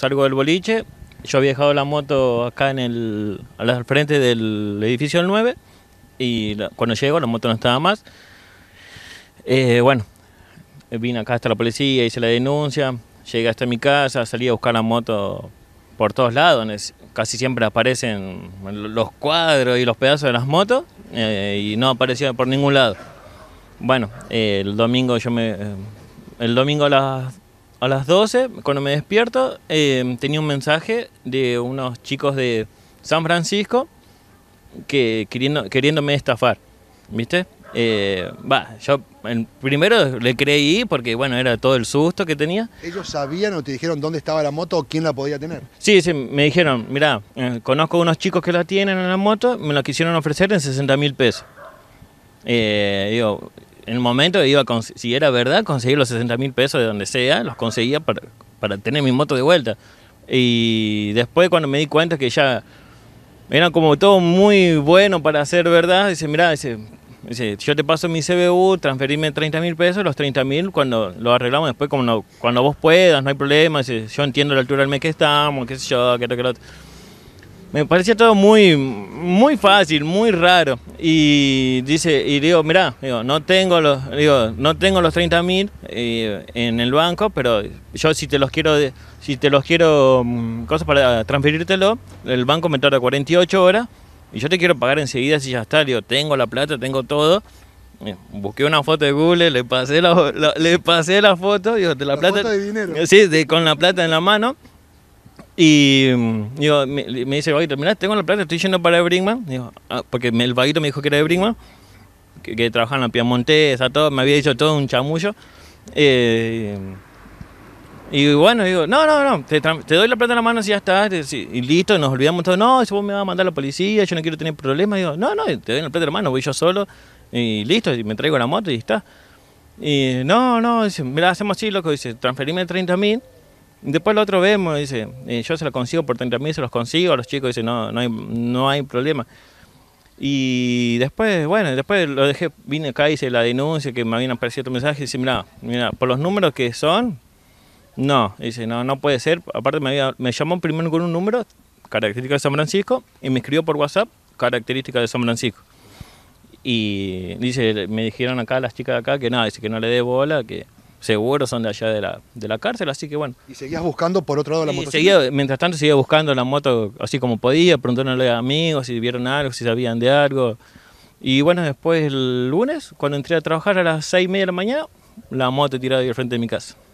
Salgo del boliche, yo había dejado la moto acá en el, al frente del edificio del 9 y cuando llego la moto no estaba más. Eh, bueno, vine acá hasta la policía, hice la denuncia, llegué hasta mi casa, salí a buscar la moto por todos lados, casi siempre aparecen los cuadros y los pedazos de las motos eh, y no aparecía por ningún lado. Bueno, eh, el domingo yo me... el domingo a las a las 12, cuando me despierto, em, tenía un mensaje de unos chicos de San Francisco que queriendo, queriéndome estafar, ¿viste? Eh, va, yo primero le creí porque, bueno, era todo el susto que tenía. ¿Ellos sabían o te dijeron dónde estaba la moto o quién la podía tener? Sí, sí, me dijeron, mira, eh, conozco unos chicos que la tienen en la moto, me la quisieron ofrecer en 60 mil pesos. Eh, digo, en el momento iba a si era verdad, conseguir los 60 mil pesos de donde sea, los conseguía para, para tener mi moto de vuelta. Y después cuando me di cuenta que ya era como todo muy bueno para hacer verdad, dice, mira, dice, dice, yo te paso mi CBU, transferirme 30 mil pesos, los 30 mil cuando lo arreglamos después, como cuando vos puedas, no hay problema, yo entiendo la altura del mes que estamos, qué sé yo, qué tal, qué tal. Me parecía todo muy, muy fácil, muy raro y dice y digo mira digo no tengo los digo no tengo los 30 mil eh, en el banco pero yo si te los quiero si te los quiero mm, cosas para transferírtelo el banco me tarda 48 horas y yo te quiero pagar enseguida si ya está digo tengo la plata tengo todo eh, busqué una foto de Google le pasé la, le pasé la foto digo de la, plata foto de dinero. sí de, con la plata en la mano y mm, me, dice el vaguito, mira, tengo la plata, estoy yendo para Brinkman. Ah, porque el vaguito me dijo que era de que, trabajaba en la Piamontesa, todo, me había dicho todo un chamullo. Eh, y bueno, digo, no, no, no, te, doy la plata en la mano si ya está, y listo, nos olvidamos todo. No, si vos me vas a mandar la policía, yo no quiero tener problemas. Digo, no, no, te doy la plata en la mano, voy yo solo, y listo, y me traigo la moto y está. Y no, no, me mira, hacemos así, loco, dice, transferirme 30 mil Después lo otro vemos, dice, eh, yo se los consigo por 30 mil, se los consigo, a los chicos dice no, no hay, no hay problema. Y después, bueno, después lo dejé, vine acá, hice la denuncia, que me habían aparecido un mensaje, y dice, mira, mira, por los números que son, no, dice, no, no puede ser. Aparte me, me llamó primero con un número, característica de San Francisco, y me escribió por WhatsApp, característica de San Francisco. Y dice, me dijeron acá las chicas de acá que nada, dice que no le dé bola, que seguro son de allá de la, de la cárcel, así que bueno. ¿Y seguías buscando por otro lado la moto. Seguía, mientras tanto seguía buscando la moto así como podía, preguntándole a amigos si vieron algo, si sabían de algo. Y bueno, después el lunes, cuando entré a trabajar a las seis y media de la mañana, la moto tirada ahí al frente de mi casa.